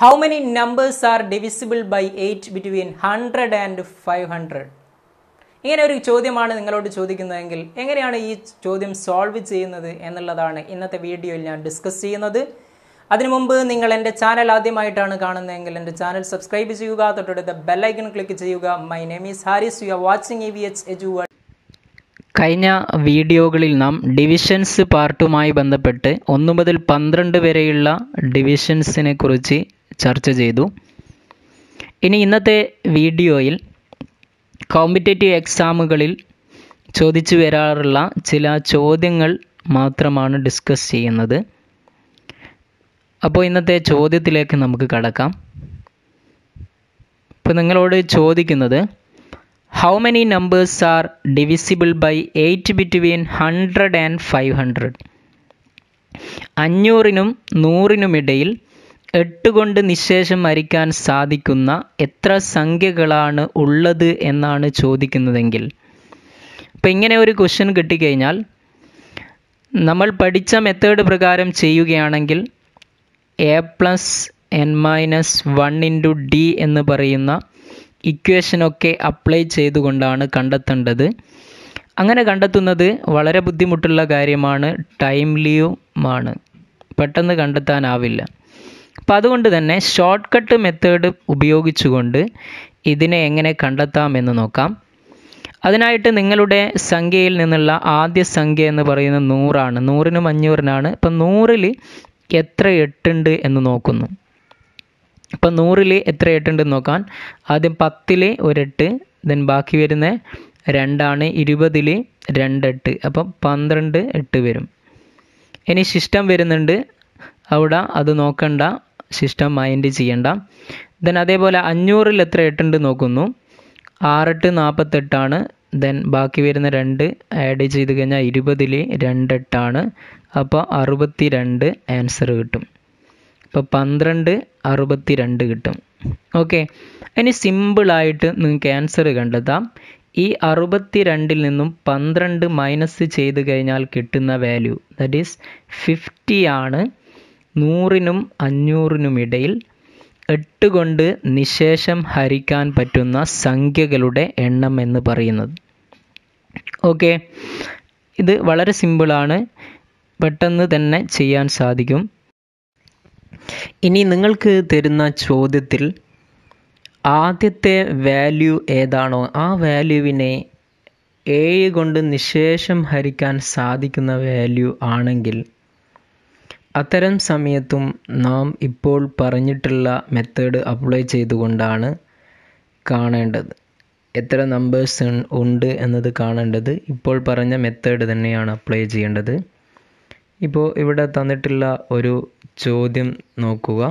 how many numbers are divisible by eight between hundred and five hundred ഇങ്ങനെ ഒരു ചോദ്യമാണ് നിങ്ങളോട് ചോദിക്കുന്നതെങ്കിൽ എങ്ങനെയാണ് ഈ ചോദ്യം സോൾവ് ചെയ്യുന്നത് എന്നുള്ളതാണ് ഇന്നത്തെ വീഡിയോയിൽ ഞാൻ ഡിസ്കസ് ചെയ്യുന്നത് അതിനു മുമ്പ് നിങ്ങൾ എൻ്റെ ചാനൽ ആദ്യമായിട്ടാണ് കാണുന്നതെങ്കിൽ എൻ്റെ ചാനൽ സബ്സ്ക്രൈബ് ചെയ്യുക തൊട്ടടുത്ത ബെല്ലൈക്കൺ ക്ലിക്ക് ചെയ്യുക my name is Haris you are watching E V H edu കഴിഞ്ഞ വീഡിയോകളിൽ നാം ഡിവിഷൻസ് പാർട്ടുമായി ബന്ധപ്പെട്ട് ഒന്ന് മുതൽ പന്ത്രണ്ട് വരെയുള്ള ഡിവിഷൻസിനെ കുറിച്ച് ചർച്ച ചെയ്തു ഇനി ഇന്നത്തെ വീഡിയോയിൽ കോമ്പറ്റേറ്റീവ് എക്സാമുകളിൽ ചോദിച്ചു വരാറുള്ള ചില ചോദ്യങ്ങൾ മാത്രമാണ് ഡിസ്കസ് ചെയ്യുന്നത് അപ്പോൾ ഇന്നത്തെ ചോദ്യത്തിലേക്ക് നമുക്ക് കടക്കാം ഇപ്പോൾ നിങ്ങളോട് ചോദിക്കുന്നത് how many numbers are divisible by eight between hundred and five hundred അഞ്ഞൂറിനും നൂറിനുമിടയിൽ എട്ട് കൊണ്ട് നിശേഷം മരിക്കാൻ സാധിക്കുന്ന എത്ര സംഖ്യകളാണ് ഉള്ളത് എന്നാണ് ചോദിക്കുന്നതെങ്കിൽ അപ്പം ഇങ്ങനെ ഒരു ക്വസ്റ്റ്യൻ കിട്ടിക്കഴിഞ്ഞാൽ നമ്മൾ പഠിച്ച മെത്തേഡ് പ്രകാരം ചെയ്യുകയാണെങ്കിൽ A plus N minus one into D എന്ന് പറയുന്ന ഇക്വേഷനൊക്കെ അപ്ലൈ ചെയ്തുകൊണ്ടാണ് കണ്ടെത്തേണ്ടത് അങ്ങനെ കണ്ടെത്തുന്നത് വളരെ ബുദ്ധിമുട്ടുള്ള കാര്യമാണ് ടൈംലിയുമാണ് പെട്ടെന്ന് കണ്ടെത്താനാവില്ല അപ്പം അതുകൊണ്ട് തന്നെ ഷോർട്ട് കട്ട് മെത്തേഡ് ഉപയോഗിച്ചുകൊണ്ട് ഇതിനെ എങ്ങനെ കണ്ടെത്താമെന്ന് നോക്കാം അതിനായിട്ട് നിങ്ങളുടെ സംഖ്യയിൽ നിന്നുള്ള ആദ്യ സംഖ്യ എന്ന് പറയുന്നത് നൂറാണ് നൂറിനും അഞ്ഞൂറിനാണ് ഇപ്പം നൂറിൽ എത്ര എട്ടുണ്ട് എന്ന് നോക്കുന്നു ഇപ്പം നൂറിൽ എത്ര എട്ടുണ്ട് നോക്കാൻ ആദ്യം പത്തിൽ ഒരെട്ട് ദെൻ ബാക്കി വരുന്ന രണ്ടാണ് ഇരുപതിൽ രണ്ടെട്ട് അപ്പം പന്ത്രണ്ട് എട്ട് വരും ഇനി ശിഷ്ടം വരുന്നുണ്ട് അവിടെ അത് നോക്കണ്ട സിസ്റ്റം മൈൻഡ് ചെയ്യണ്ട ദെൻ അതേപോലെ അഞ്ഞൂറിൽ എത്ര എട്ടുണ്ട് നോക്കുന്നു ആറെട്ട് നാൽപ്പത്തെട്ടാണ് ദെൻ ബാക്കി വരുന്ന രണ്ട് ആഡ് ചെയ്ത് കഴിഞ്ഞാൽ ഇരുപതിൽ രണ്ടെട്ടാണ് അപ്പോൾ അറുപത്തി രണ്ട് ആൻസർ കിട്ടും ഇപ്പോൾ പന്ത്രണ്ട് അറുപത്തി രണ്ട് കിട്ടും ഓക്കെ ഇനി സിമ്പിളായിട്ട് നിങ്ങൾക്ക് ആൻസർ കണ്ടെത്താം ഈ അറുപത്തി രണ്ടിൽ നിന്നും പന്ത്രണ്ട് മൈനസ് ചെയ്ത് കഴിഞ്ഞാൽ കിട്ടുന്ന വാല്യൂ ദറ്റ് ഈസ് ഫിഫ്റ്റി ആണ് നൂറിനും അഞ്ഞൂറിനുമിടയിൽ എട്ട് കൊണ്ട് നിശേഷം ഹരിക്കാൻ പറ്റുന്ന സംഖ്യകളുടെ എണ്ണം എന്ന് പറയുന്നത് ഓക്കെ ഇത് വളരെ സിമ്പിളാണ് പെട്ടെന്ന് തന്നെ ചെയ്യാൻ സാധിക്കും ഇനി നിങ്ങൾക്ക് തരുന്ന ചോദ്യത്തിൽ ആദ്യത്തെ വാല്യൂ ഏതാണോ ആ വാല്യൂവിനെ ഏഴ് കൊണ്ട് നിശേഷം ഹരിക്കാൻ സാധിക്കുന്ന വാല്യൂ ആണെങ്കിൽ അത്തരം സമയത്തും നാം ഇപ്പോൾ പറഞ്ഞിട്ടുള്ള മെത്തേഡ് അപ്ലൈ ചെയ്തുകൊണ്ടാണ് കാണേണ്ടത് എത്ര നമ്പേഴ്സ് ഉണ്ട് എന്നത് കാണേണ്ടത് ഇപ്പോൾ പറഞ്ഞ മെത്തേഡ് തന്നെയാണ് അപ്ലൈ ചെയ്യേണ്ടത് ഇപ്പോൾ ഇവിടെ തന്നിട്ടുള്ള ഒരു ചോദ്യം നോക്കുക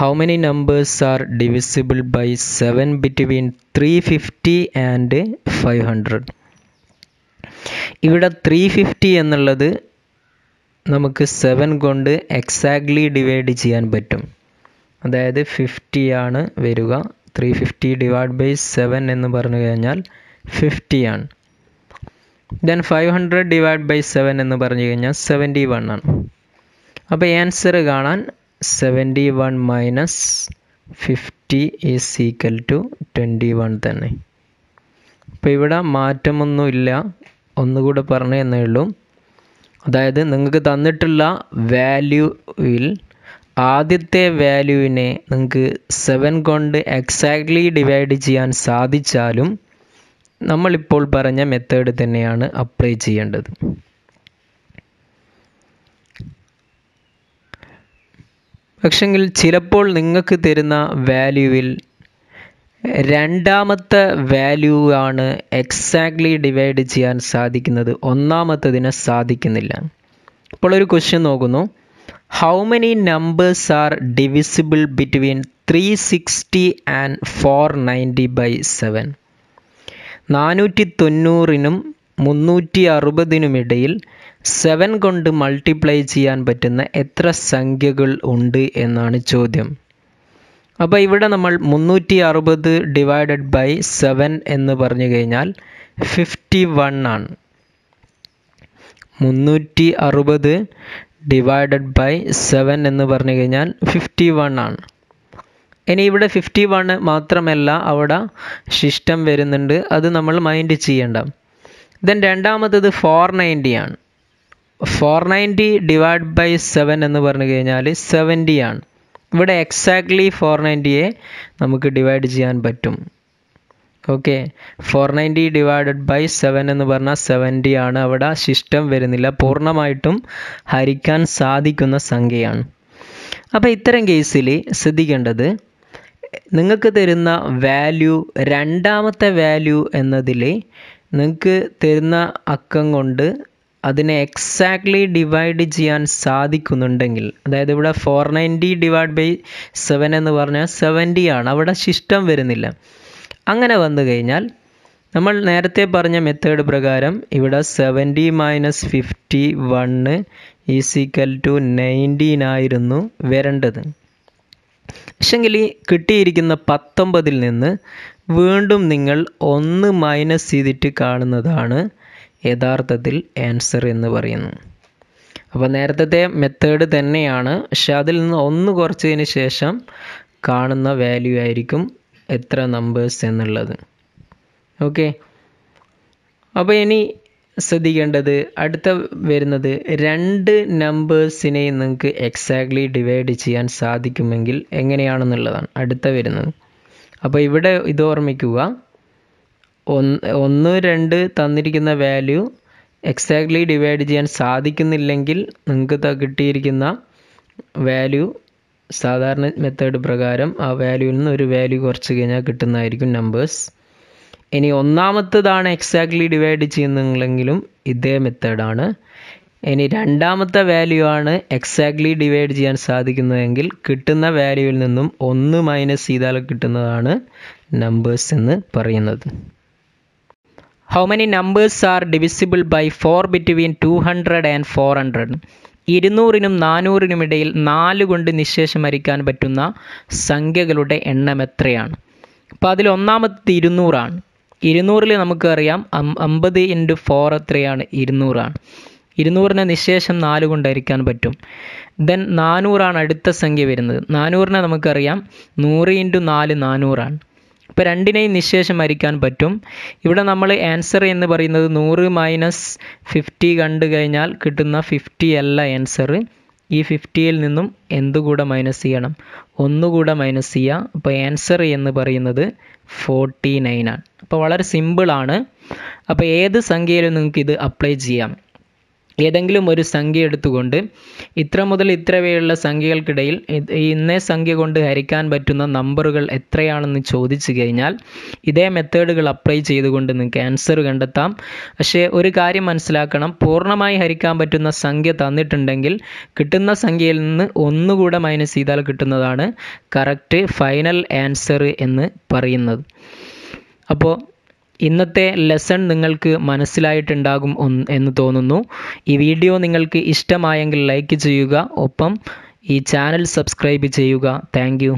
how many numbers are divisible by seven between three fifty and five hundred ഇവിടെ ത്രീ ഫിഫ്റ്റി എന്നുള്ളത് നമുക്ക് സെവൻ കൊണ്ട് എക്സാക്ട്ലി ഡിവൈഡ് ചെയ്യാൻ പറ്റും അതായത് ഫിഫ്റ്റി ആണ് വരിക three fifty divide by seven എന്ന് പറഞ്ഞു കഴിഞ്ഞാൽ ഫിഫ്റ്റി ആണ് then five hundred divide by seven എന്ന് പറഞ്ഞു കഴിഞ്ഞാൽ സെവൻറ്റി വൺ ആണ് അപ്പോൾ ആൻസർ കാണാൻ seventy one minus fifty is equal to twenty one തന്നെ അപ്പോൾ ഇവിടെ മാറ്റമൊന്നുമില്ല ഒന്നുകൂടെ പറഞ്ഞേ എന്നേ ഉള്ളൂ അതായത് നിങ്ങൾക്ക് തന്നിട്ടുള്ള വാല്യൂവിൽ ആദ്യത്തെ വാല്യൂവിനെ നിങ്ങൾക്ക് സെവൻ കൊണ്ട് എക്സാക്ട്ലി ഡിവൈഡ് ചെയ്യാൻ സാധിച്ചാലും നമ്മളിപ്പോൾ പറഞ്ഞ മെത്തേഡ് തന്നെയാണ് അപ്ലൈ ചെയ്യേണ്ടത് പക്ഷെങ്കിൽ ചിലപ്പോൾ നിങ്ങൾക്ക് തരുന്ന വാല്യൂവിൽ രണ്ടാമത്തെ വാല്യൂ ആണ് എക്സാക്ട്ലി ഡിവൈഡ് ചെയ്യാൻ സാധിക്കുന്നത് ഒന്നാമത്തതിന് സാധിക്കുന്നില്ല ഇപ്പോൾ ഒരു ക്വസ്റ്റ്യൻ നോക്കുന്നു how many numbers are divisible between three sixty and four ninety by seven നാനൂറ്റി തൊണ്ണൂറിനും മുന്നൂറ്റി അറുപതിനുമിടയിൽ സെവൻ കൊണ്ട് മൾട്ടിപ്ലൈ ചെയ്യാൻ പറ്റുന്ന എത്ര സംഖ്യകൾ ഉണ്ട് എന്നാണ് ചോദ്യം അപ്പോൾ ഇവിടെ നമ്മൾ മുന്നൂറ്റി അറുപത് ഡിവൈഡഡ് ബൈ സെവൻ എന്ന് പറഞ്ഞു കഴിഞ്ഞാൽ ഫിഫ്റ്റി വൺ ആണ് മുന്നൂറ്റി അറുപത് ഡിവൈഡഡ് ബൈ സെവൻ എന്ന് പറഞ്ഞു കഴിഞ്ഞാൽ ഫിഫ്റ്റി വൺ ആണ് ഇനി ഇവിടെ ഫിഫ്റ്റി വൺ മാത്രമല്ല അവിടെ ശിഷ്ടം വരുന്നുണ്ട് അത് നമ്മൾ മൈൻഡ് ചെയ്യേണ്ട ദെൻ രണ്ടാമത്തത് ഫോർ നയൻറ്റി ആണ് four ninety divide by seven എന്ന് പറഞ്ഞു കഴിഞ്ഞാൽ സെവൻറ്റി ആണ് ഇവിടെ എക്സാക്ട്ലി ഫോർ നയൻറ്റിയെ നമുക്ക് ഡിവൈഡ് ചെയ്യാൻ പറ്റും okay four ninety divided by seven എന്ന് പറഞ്ഞാൽ സെവൻറ്റി ആണ് അവിടെ സിസ്റ്റം വരുന്നില്ല പൂർണ്ണമായിട്ടും ഹരിക്കാൻ സാധിക്കുന്ന സംഖ്യയാണ് അപ്പോൾ ഇത്തരം കേസിൽ ശ്രദ്ധിക്കേണ്ടത് നിങ്ങൾക്ക് തരുന്ന വാല്യൂ രണ്ടാമത്തെ വാല്യൂ എന്നതിൽ നിങ്ങൾക്ക് തരുന്ന അക്കം കൊണ്ട് അതിനെ എക്സാക്ട്ലി ഡിവൈഡ് ചെയ്യാൻ സാധിക്കുന്നുണ്ടെങ്കിൽ അതായത് ഇവിടെ four ninety divide by seven എന്ന് പറഞ്ഞാൽ സെവൻറ്റി ആണ് അവിടെ ശിഷ്ടം വരുന്നില്ല അങ്ങനെ വന്നു കഴിഞ്ഞാൽ നമ്മൾ നേരത്തെ പറഞ്ഞ മെത്തേഡ് പ്രകാരം ഇവിടെ seventy minus fifty one is equal to nineteen ആയിരുന്നു വരേണ്ടത് പക്ഷെങ്കിൽ ഈ കിട്ടിയിരിക്കുന്ന പത്തൊമ്പതിൽ നിന്ന് വീണ്ടും നിങ്ങൾ ഒന്ന് മൈനസ് ചെയ്തിട്ട് കാണുന്നതാണ് യഥാർത്ഥത്തിൽ ആൻസർ എന്ന് പറയുന്നു അപ്പോൾ നേരത്തെ മെത്തേഡ് തന്നെയാണ് പക്ഷെ അതിൽ നിന്ന് ഒന്ന് കുറച്ചതിന് ശേഷം കാണുന്ന വാല്യൂ ആയിരിക്കും എത്ര നമ്പേഴ്സ് എന്നുള്ളത് ഓക്കെ അപ്പോൾ ഇനി ശ്രദ്ധിക്കേണ്ടത് അടുത്ത വരുന്നത് രണ്ട് നമ്പേഴ്സിനെ നിങ്ങൾക്ക് എക്സാക്ട്ലി ഡിവൈഡ് ചെയ്യാൻ സാധിക്കുമെങ്കിൽ എങ്ങനെയാണെന്നുള്ളതാണ് അടുത്ത വരുന്നത് അപ്പോൾ ഇവിടെ ഇത് ഓർമ്മിക്കുക ഒന്ന് രണ്ട് തന്നിരിക്കുന്ന വാല്യൂ എക്സാക്ട്ലി ഡിവൈഡ് ചെയ്യാൻ സാധിക്കുന്നില്ലെങ്കിൽ നിങ്ങൾക്ക് കിട്ടിയിരിക്കുന്ന വാല്യൂ സാധാരണ മെത്തേഡ് പ്രകാരം ആ വാല്യൂവിൽ നിന്ന് ഒരു വാല്യൂ കുറച്ച് കഴിഞ്ഞാൽ കിട്ടുന്നതായിരിക്കും നമ്പേഴ്സ് ഇനി ഒന്നാമത്തേതാണ് എക്സാക്ട്ലി ഡിവൈഡ് ചെയ്യുന്നെങ്കിലും ഇതേ മെത്തേഡാണ് ഇനി രണ്ടാമത്തെ വാല്യൂ ആണ് എക്സാക്ട്ലി ഡിവൈഡ് ചെയ്യാൻ സാധിക്കുന്നതെങ്കിൽ കിട്ടുന്ന വാല്യൂവിൽ നിന്നും ഒന്ന് മൈനസ് ചെയ്താൽ കിട്ടുന്നതാണ് നമ്പേഴ്സ് എന്ന് പറയുന്നത് how many numbers are divisible by four between two hundred and four hundred ഇരുന്നൂറിനും നാനൂറിനും ഇടയിൽ നാല് കൊണ്ട് നിശേഷം വരിക്കാൻ പറ്റുന്ന സംഖ്യകളുടെ എണ്ണം എത്രയാണ് അപ്പോൾ അതിൽ ഒന്നാമത്തെ ഇരുന്നൂറാണ് ഇരുന്നൂറിൽ നമുക്കറിയാം അമ്പത് ഇൻറ്റു ഫോർ എത്രയാണ് ഇരുന്നൂറാണ് ഇരുന്നൂറിനെ നിശേഷം നാല് കൊണ്ട് ഹരിക്കാൻ പറ്റും ദെൻ നാനൂറാണ് അടുത്ത സംഖ്യ വരുന്നത് നാനൂറിനെ നമുക്കറിയാം നൂറ് ഇൻറ്റു നാല് നാനൂറാണ് അപ്പോൾ രണ്ടിനെയും നിശേഷം ഹരിക്കാൻ പറ്റും ഇവിടെ നമ്മൾ ആൻസർ എന്ന് പറയുന്നത് നൂറ് മൈനസ് ഫിഫ്റ്റി കണ്ടു കഴിഞ്ഞാൽ കിട്ടുന്ന ഫിഫ്റ്റി അല്ല ആൻസർ ഈ ഫിഫ്റ്റിയിൽ നിന്നും എന്തുകൂടെ മൈനസ് ചെയ്യണം ഒന്നുകൂടെ മൈനസ് ചെയ്യുക അപ്പോൾ ആൻസർ എന്ന് പറയുന്നത് ഫോർട്ടി നയനാണ് അപ്പോൾ വളരെ സിമ്പിളാണ് അപ്പോൾ ഏത് സംഖ്യയിലും നിങ്ങൾക്ക് ഇത് അപ്ലൈ ചെയ്യാം ഏതെങ്കിലും ഒരു സംഖ്യ എടുത്തുകൊണ്ട് ഇത്ര മുതൽ ഇത്ര വരെയുള്ള സംഖ്യകൾക്കിടയിൽ ഇന്നേ സംഖ്യ കൊണ്ട് ഹരിക്കാൻ പറ്റുന്ന നമ്പറുകൾ എത്രയാണെന്ന് ചോദിച്ചു കഴിഞ്ഞാൽ ഇതേ മെത്തേഡുകൾ അപ്ലൈ ചെയ്തുകൊണ്ട് നിങ്ങൾക്ക് ആൻസർ കണ്ടെത്താം പക്ഷേ ഒരു കാര്യം മനസ്സിലാക്കണം പൂർണ്ണമായി ഹരിക്കാൻ പറ്റുന്ന സംഖ്യ തന്നിട്ടുണ്ടെങ്കിൽ കിട്ടുന്ന സംഖ്യയിൽ നിന്ന് ഒന്നുകൂടെ മൈനസ് ചെയ്താൽ കിട്ടുന്നതാണ് കറക്റ്റ് ഫൈനൽ ആൻസർ എന്ന് പറയുന്നത് അപ്പോൾ ഇന്നത്തെ ലെസൺ നിങ്ങൾക്ക് മനസ്സിലായിട്ടുണ്ടാകും എന്ന് തോന്നുന്നു ഈ വീഡിയോ നിങ്ങൾക്ക് ഇഷ്ടമായെങ്കിൽ ലൈക്ക് ചെയ്യുക ഒപ്പം ഈ ചാനൽ സബ്സ്ക്രൈബ് ചെയ്യുക താങ്ക്